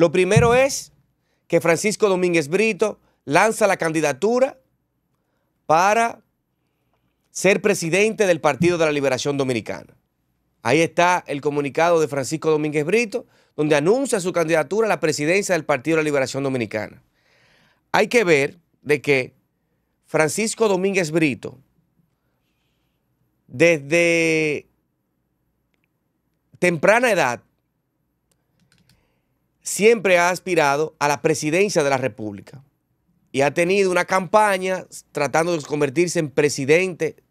Lo primero es que Francisco Domínguez Brito lanza la candidatura para ser presidente del Partido de la Liberación Dominicana. Ahí está el comunicado de Francisco Domínguez Brito, donde anuncia su candidatura a la presidencia del Partido de la Liberación Dominicana. Hay que ver de que Francisco Domínguez Brito, desde temprana edad, siempre ha aspirado a la presidencia de la República y ha tenido una campaña tratando de convertirse en presidente,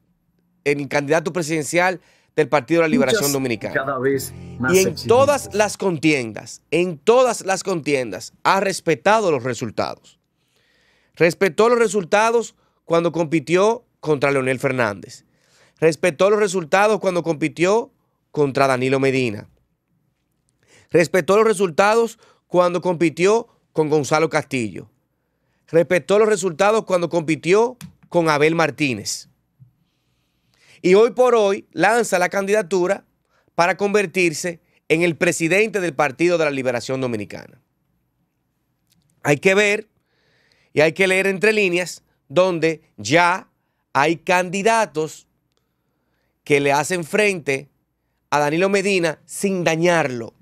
en candidato presidencial del Partido de la Liberación Dominicana. y en todas las contiendas, en todas las contiendas, ha respetado los resultados. Respetó los resultados cuando compitió contra Leonel Fernández. Respetó los resultados cuando compitió contra Danilo Medina. Respetó los resultados cuando compitió con Gonzalo Castillo. Respetó los resultados cuando compitió con Abel Martínez. Y hoy por hoy lanza la candidatura para convertirse en el presidente del Partido de la Liberación Dominicana. Hay que ver y hay que leer entre líneas donde ya hay candidatos que le hacen frente a Danilo Medina sin dañarlo.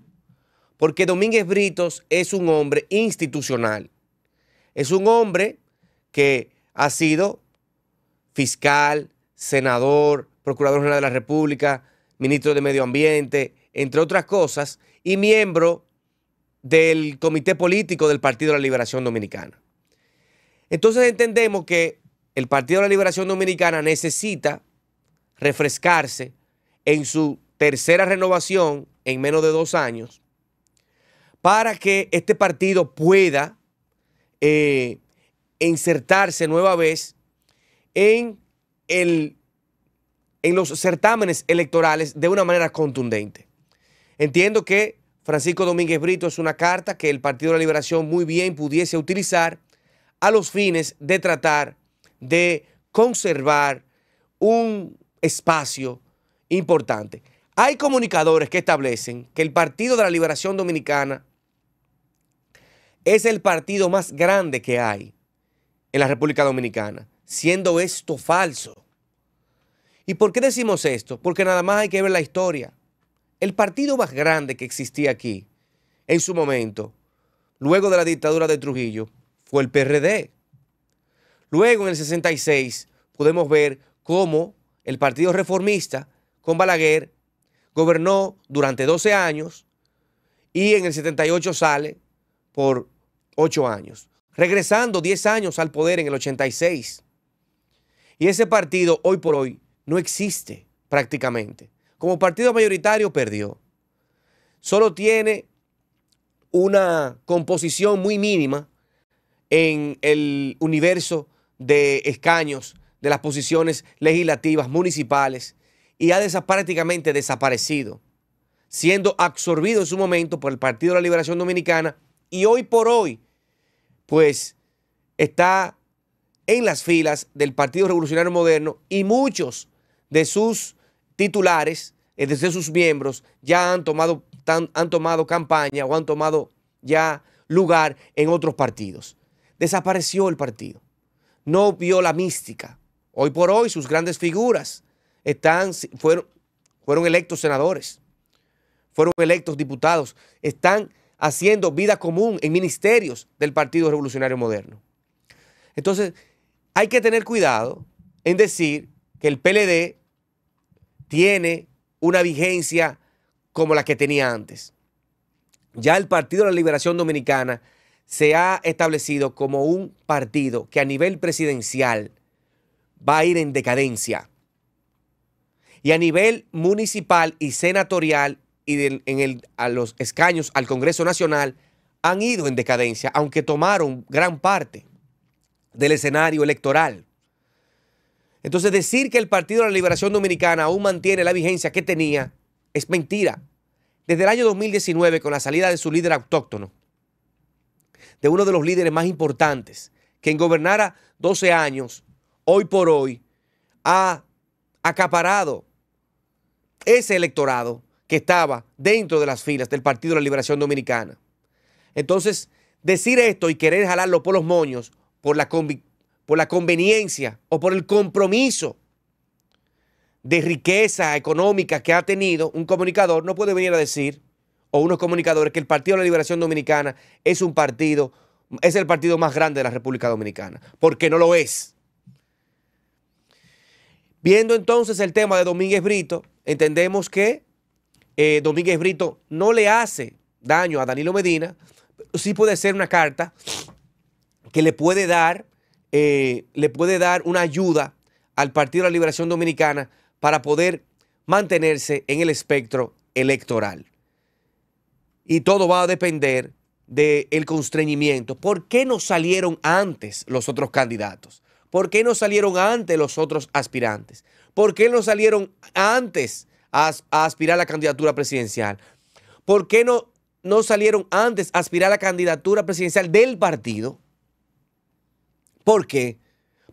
Porque Domínguez Britos es un hombre institucional. Es un hombre que ha sido fiscal, senador, procurador general de la República, ministro de Medio Ambiente, entre otras cosas, y miembro del comité político del Partido de la Liberación Dominicana. Entonces entendemos que el Partido de la Liberación Dominicana necesita refrescarse en su tercera renovación en menos de dos años para que este partido pueda eh, insertarse nueva vez en, en los certámenes electorales de una manera contundente. Entiendo que Francisco Domínguez Brito es una carta que el Partido de la Liberación muy bien pudiese utilizar a los fines de tratar de conservar un espacio importante. Hay comunicadores que establecen que el Partido de la Liberación Dominicana es el partido más grande que hay en la República Dominicana, siendo esto falso. ¿Y por qué decimos esto? Porque nada más hay que ver la historia. El partido más grande que existía aquí en su momento, luego de la dictadura de Trujillo, fue el PRD. Luego, en el 66, podemos ver cómo el Partido Reformista con Balaguer gobernó durante 12 años y en el 78 sale por ocho años, regresando diez años al poder en el 86. Y ese partido hoy por hoy no existe prácticamente. Como partido mayoritario perdió. Solo tiene una composición muy mínima en el universo de escaños de las posiciones legislativas municipales y ha prácticamente desaparecido, siendo absorbido en su momento por el Partido de la Liberación Dominicana y hoy por hoy pues está en las filas del Partido Revolucionario Moderno y muchos de sus titulares, de sus miembros, ya han tomado, han tomado campaña o han tomado ya lugar en otros partidos. Desapareció el partido. No vio la mística. Hoy por hoy sus grandes figuras están, fueron, fueron electos senadores, fueron electos diputados, están haciendo vida común en ministerios del Partido Revolucionario Moderno. Entonces, hay que tener cuidado en decir que el PLD tiene una vigencia como la que tenía antes. Ya el Partido de la Liberación Dominicana se ha establecido como un partido que a nivel presidencial va a ir en decadencia. Y a nivel municipal y senatorial y en a los escaños al Congreso Nacional han ido en decadencia, aunque tomaron gran parte del escenario electoral. Entonces decir que el Partido de la Liberación Dominicana aún mantiene la vigencia que tenía es mentira. Desde el año 2019, con la salida de su líder autóctono, de uno de los líderes más importantes, quien gobernara 12 años, hoy por hoy, ha acaparado ese electorado que estaba dentro de las filas del Partido de la Liberación Dominicana. Entonces, decir esto y querer jalarlo por los moños, por la, por la conveniencia o por el compromiso de riqueza económica que ha tenido un comunicador, no puede venir a decir, o unos comunicadores, que el Partido de la Liberación Dominicana es un partido, es el partido más grande de la República Dominicana, porque no lo es. Viendo entonces el tema de Domínguez Brito, entendemos que eh, Domínguez Brito no le hace daño a Danilo Medina, sí puede ser una carta que le puede dar, eh, le puede dar una ayuda al Partido de la Liberación Dominicana para poder mantenerse en el espectro electoral. Y todo va a depender del constreñimiento. ¿Por qué no salieron antes los otros candidatos? ¿Por qué no salieron antes los otros aspirantes? ¿Por qué no salieron antes a, aspirar a la candidatura presidencial? ¿Por qué no, no salieron antes a aspirar a la candidatura presidencial del partido? ¿Por qué?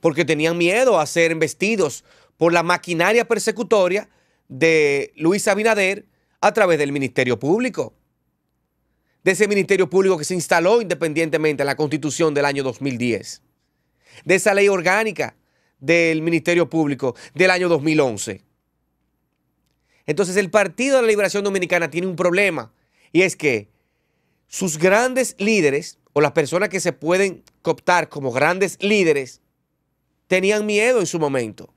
Porque tenían miedo a ser embestidos por la maquinaria persecutoria de Luis Abinader a través del Ministerio Público. De ese Ministerio Público que se instaló independientemente en la Constitución del año 2010. De esa ley orgánica del Ministerio Público del año 2011. Entonces el Partido de la Liberación Dominicana tiene un problema y es que sus grandes líderes o las personas que se pueden cooptar como grandes líderes tenían miedo en su momento.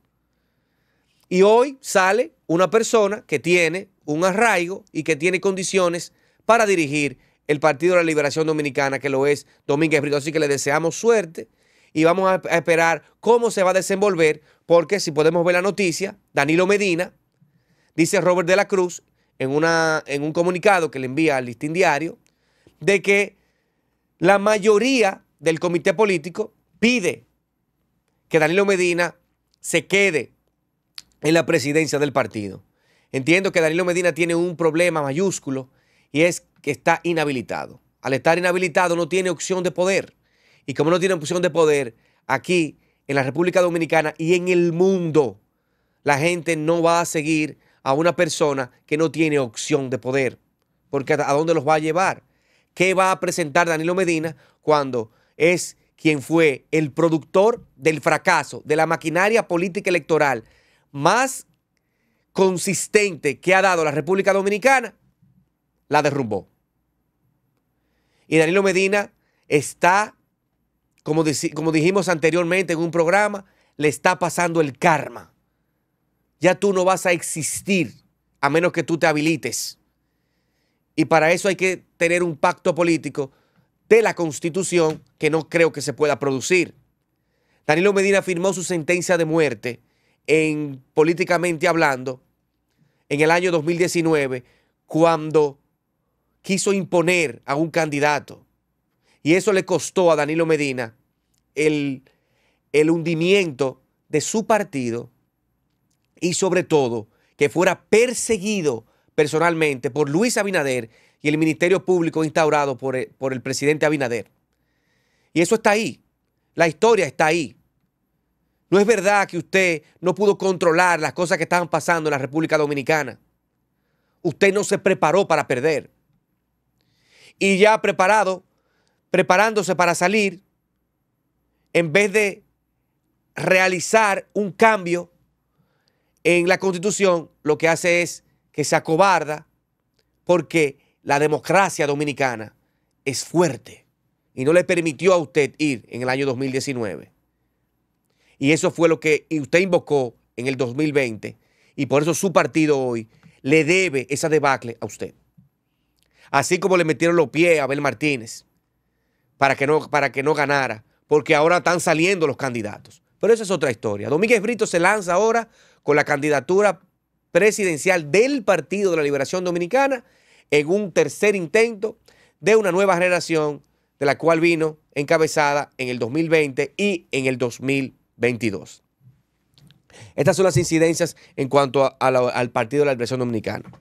Y hoy sale una persona que tiene un arraigo y que tiene condiciones para dirigir el Partido de la Liberación Dominicana, que lo es Domínguez Brito. Así que le deseamos suerte y vamos a esperar cómo se va a desenvolver, porque si podemos ver la noticia, Danilo Medina, dice Robert de la Cruz en, una, en un comunicado que le envía al listín diario, de que la mayoría del comité político pide que Danilo Medina se quede en la presidencia del partido. Entiendo que Danilo Medina tiene un problema mayúsculo y es que está inhabilitado. Al estar inhabilitado no tiene opción de poder. Y como no tiene opción de poder, aquí en la República Dominicana y en el mundo, la gente no va a seguir a una persona que no tiene opción de poder. Porque ¿a dónde los va a llevar? ¿Qué va a presentar Danilo Medina cuando es quien fue el productor del fracaso de la maquinaria política electoral más consistente que ha dado la República Dominicana? La derrumbó. Y Danilo Medina está, como, como dijimos anteriormente en un programa, le está pasando el karma ya tú no vas a existir a menos que tú te habilites. Y para eso hay que tener un pacto político de la Constitución que no creo que se pueda producir. Danilo Medina firmó su sentencia de muerte en políticamente hablando en el año 2019 cuando quiso imponer a un candidato. Y eso le costó a Danilo Medina el, el hundimiento de su partido y sobre todo que fuera perseguido personalmente por Luis Abinader y el Ministerio Público instaurado eh, por el, presidente Abinader. Y eso está ahí, la historia está ahí. No es verdad que usted no pudo controlar las cosas que estaban pasando en la República Dominicana. Usted no se preparó para perder. Y ya preparado, preparándose para salir, en vez de realizar un cambio, en la Constitución lo que hace es que se acobarda porque la democracia dominicana es fuerte y no le permitió a usted ir en el año 2019. Y eso fue lo que usted invocó en el 2020 y por eso su partido hoy le debe esa debacle a usted. Así como le metieron los pies a Abel Martínez para que no, para que no ganara, porque ahora están saliendo los candidatos. Pero esa es otra historia. Domínguez Brito se lanza ahora con la candidatura presidencial del Partido de la Liberación Dominicana en un tercer intento de una nueva generación de la cual vino encabezada en el 2020 y en el 2022. Estas son las incidencias en cuanto al Partido de la Liberación Dominicana.